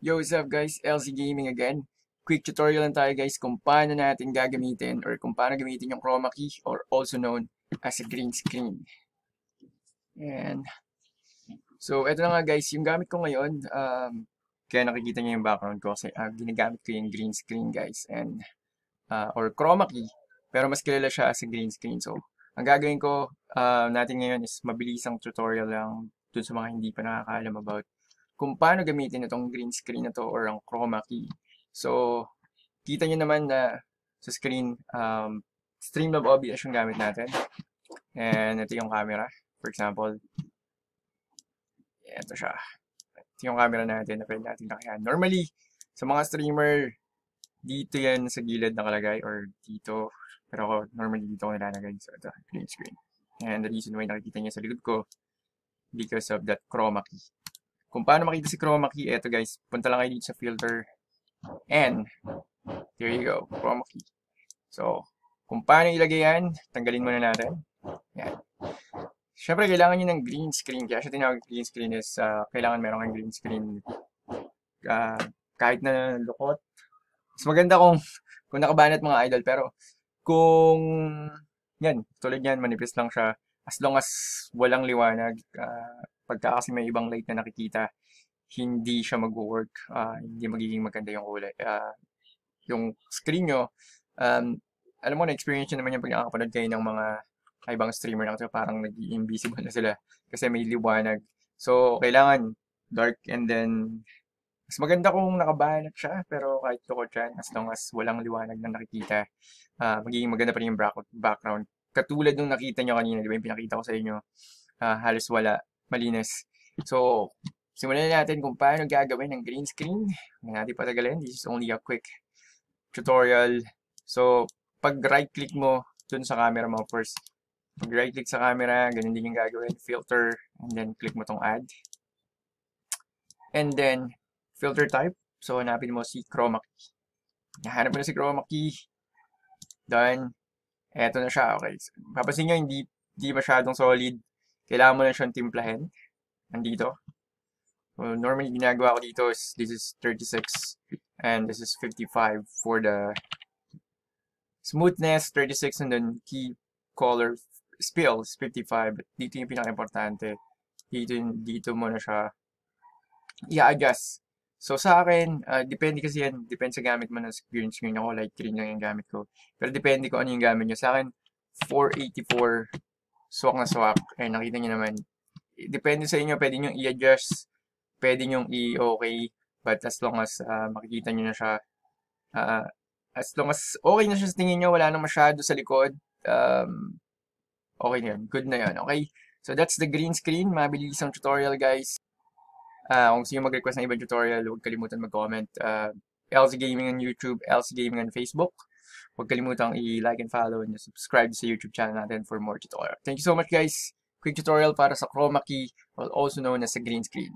Yo, what's up guys? LC Gaming again. Quick tutorial lang tayo guys kung paano natin gagamitin or kung paano gamitin yung chroma key or also known as a green screen. And so eto na nga guys, yung gamit ko ngayon, um, kaya nakikita niyo yung background ko kasi uh, ginagamit ko yung green screen guys and uh, or chroma key pero mas kilala siya as a green screen. So ang gagawin ko uh, natin ngayon is mabilisang tutorial lang dun sa mga hindi pa nakakaalam about kung paano gamitin itong green screen na to or ang chroma key. So, kita nyo naman na sa screen, um, Streamlab OBS yung gamit natin. And ito yung camera, for example. Ito siya. Ito yung camera natin na pwede natin nakayan. Normally, sa mga streamer, dito yan sa gilid nakalagay or dito. Pero ako, normally dito ko nilalagay. So, ito, green screen. And the reason why nakikita niya sa likod ko, because of that chroma key. Kung paano makita si chroma key, eto guys, punta lang kayo dito sa filter and there you go, chroma key. So, kung paano ilagay yan, tanggalin muna natin. Yan. Siyempre, kailangan nyo ng green screen. Kaya siya tinawag green screen is, uh, kailangan meron kang green screen uh, kahit na lukot. Mas maganda kung, kung nakabanat mga idol. Pero, kung, yan, tulad yan, manipis lang siya. As long as walang liwanag, uh, Pagka kasi may ibang light na nakikita, hindi siya magwo-work, uh, ah, hindi magiging maganda yung kulay, uh, yung screen nyo. Um, alam mo, na-experience naman yung pag nakakapanood kayo ng mga ibang streamer na kasi parang nag-invisible na sila kasi may liwanag. So, kailangan dark and then mas maganda kung nakabalot siya pero kahit toko siya as long as walang liwanag na nakikita uh, magiging maganda pa rin yung background katulad nung nakita nyo kanina di ba yung pinakita ko sa inyo uh, halos wala malinis. So, simulan natin kung paano gagawin ng green screen. Huwag natin patagalin. This is only a quick tutorial. So, pag right click mo dun sa camera mo first, pag right click sa camera, ganun din yung gagawin. Filter, and then click mo tong add. And then, filter type. So, hanapin mo si chroma key. Nahanap mo na si chroma key. Done. Eto na siya. Okay. So, papasin nyo, hindi, hindi masyadong solid. Kailangan mo lang siyang timplahin. Nandito. Well, normally, ginagawa ko dito is this is 36 and this is 55 for the smoothness, 36 and then key color spill is 55. But dito yung pinaka-importante. Dito, dito mo na siya i-adjust. So sa akin, uh, depende kasi yan, depende sa gamit mo ng screen screen ako, light green lang yung gamit ko. Pero depende ko ano yung gamit nyo. Sa akin, 484 swak na swak. Eh, nakita nyo naman. Eh, depende sa inyo, pwede nyo i-adjust, pwede nyo i-okay, but as long as uh, makikita nyo na siya, uh, as long as okay na siya sa tingin nyo, wala nang masyado sa likod, um, okay na yun, good na yun, okay? So that's the green screen, mabilis ang tutorial guys. Uh, kung sino mag-request ng ibang tutorial, huwag kalimutan mag-comment. Uh, LC Gaming on YouTube, LC Gaming on Facebook. Huwag kalimutang i-like and follow and subscribe sa YouTube channel natin for more tutorial. Thank you so much guys! Quick tutorial para sa chroma key, also known as a green screen.